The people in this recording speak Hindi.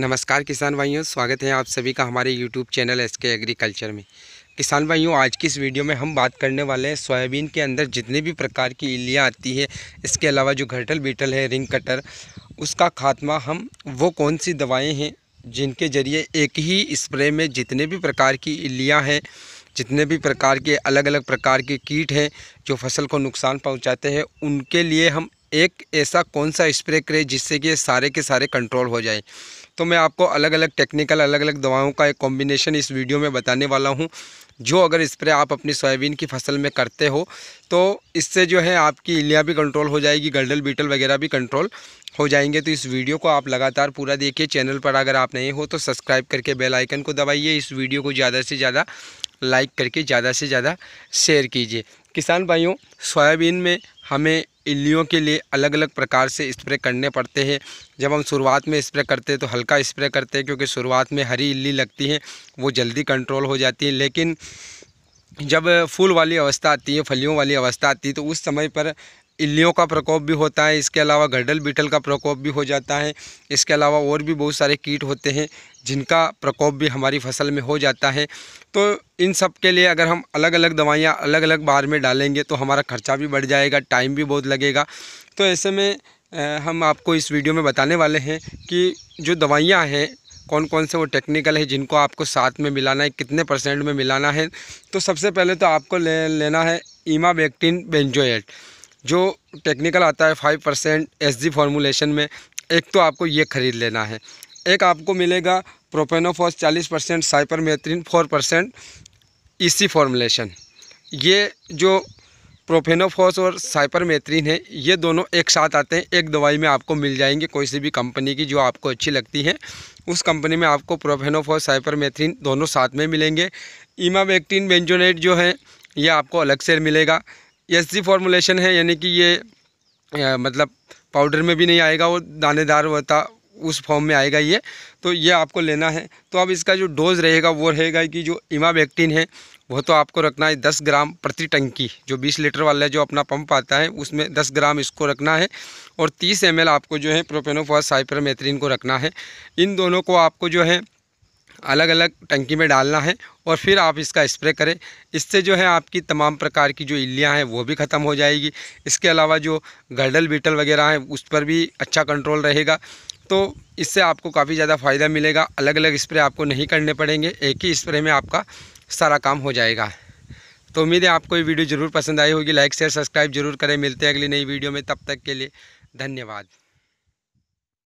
नमस्कार किसान भाइयों स्वागत है आप सभी का हमारे YouTube channel S K agriculture में किसान भाइयों आज की इस वीडियो में हम बात करने वाले हैं सोयाबीन के अंदर जितने भी प्रकार की इलियाँ आती है इसके अलावा जो घटल बीटल है रिंग कटर उसका खात्मा हम वो कौन सी दवाएं हैं जिनके ज़रिए एक ही स्प्रे में जितने भी प्रकार की इलियाँ हैं जितने भी प्रकार के अलग अलग प्रकार के कीट हैं जो फसल को नुकसान पहुँचाते हैं उनके लिए हम एक ऐसा कौन सा स्प्रे करें जिससे कि सारे के सारे कंट्रोल हो जाए तो मैं आपको अलग अलग टेक्निकल अलग अलग दवाओं का एक कॉम्बिनेशन इस वीडियो में बताने वाला हूँ जो अगर स्प्रे आप अपनी सोयाबीन की फसल में करते हो तो इससे जो है आपकी इलियाँ भी कंट्रोल हो जाएगी गर्डल बीटल वगैरह भी कंट्रोल हो जाएंगे तो इस वीडियो को आप लगातार पूरा देखिए चैनल पर अगर आप नए हो तो सब्सक्राइब करके बेल आइकन को दबाइए इस वीडियो को ज़्यादा से ज़्यादा लाइक करके ज़्यादा से ज़्यादा शेयर कीजिए किसान भाइयों सोयाबीन में हमें इल्लियों के लिए अलग अलग प्रकार से स्प्रे करने पड़ते हैं जब हम शुरुआत में स्प्रे करते हैं तो हल्का स्प्रे करते हैं क्योंकि शुरुआत में हरी इल्ली लगती है वो जल्दी कंट्रोल हो जाती है लेकिन जब फूल वाली अवस्था आती है फलियों वाली अवस्था आती है तो उस समय पर इल्लियों का प्रकोप भी होता है इसके अलावा गडल बीटल का प्रकोप भी हो जाता है इसके अलावा और भी बहुत सारे कीट होते हैं जिनका प्रकोप भी हमारी फसल में हो जाता है तो इन सब के लिए अगर हम अलग अलग दवाइयाँ अलग अलग बार में डालेंगे तो हमारा खर्चा भी बढ़ जाएगा टाइम भी बहुत लगेगा तो ऐसे में हम आपको इस वीडियो में बताने वाले हैं कि जो दवाइयाँ हैं कौन कौन से वो टेक्निकल है जिनको आपको साथ में मिलाना है कितने परसेंट में मिलाना है तो सबसे पहले तो आपको ले लेना है ईमा बेक्टिन बेंजोएट जो टेक्निकल आता है five percent S G formulation में एक तो आपको ये ख़रीद लेना है एक आपको मिलेगा प्रोपेनोफॉस चालीस percent cypermethrin four percent EC formulation ये जो प्रोफेनोफॉस और साइपर मेथ्रीन है ये दोनों एक साथ आते हैं एक दवाई में आपको मिल जाएंगे कोई सी भी कंपनी की जो आपको अच्छी लगती है उस कंपनी में आपको प्रोफेनोफॉस मेथ्रीन दोनों साथ में मिलेंगे इमाबेक्टिन बेंजोनेट जो है ये आपको अलग से मिलेगा एस जी फॉर्मूलेशन है यानी कि ये मतलब पाउडर में भी नहीं आएगा वो दानेदार होता उस फॉर्म में आएगा ये तो ये आपको लेना है तो अब इसका जो डोज़ रहेगा वो रहेगा कि जो इमाबेक्टिन है वो तो आपको रखना है दस ग्राम प्रति टंकी जो बीस लीटर वाला जो अपना पंप आता है उसमें दस ग्राम इसको रखना है और तीस एम आपको जो है प्रोपेनोफॉस साइपरमेथ्रिन को रखना है इन दोनों को आपको जो है अलग अलग टंकी में डालना है और फिर आप इसका स्प्रे करें इससे जो है आपकी तमाम प्रकार की जो इल्लियाँ हैं वो भी ख़त्म हो जाएगी इसके अलावा जो गर्डल बीटल वगैरह हैं उस पर भी अच्छा कंट्रोल रहेगा तो इससे आपको काफ़ी ज़्यादा फ़ायदा मिलेगा अलग अलग स्प्रे आपको नहीं करने पड़ेंगे एक ही स्प्रे में आपका सारा काम हो जाएगा तो उम्मीद है आपको ये वीडियो ज़रूर पसंद आई होगी लाइक शेयर सब्सक्राइब जरूर करें मिलते हैं अगली नई वीडियो में तब तक के लिए धन्यवाद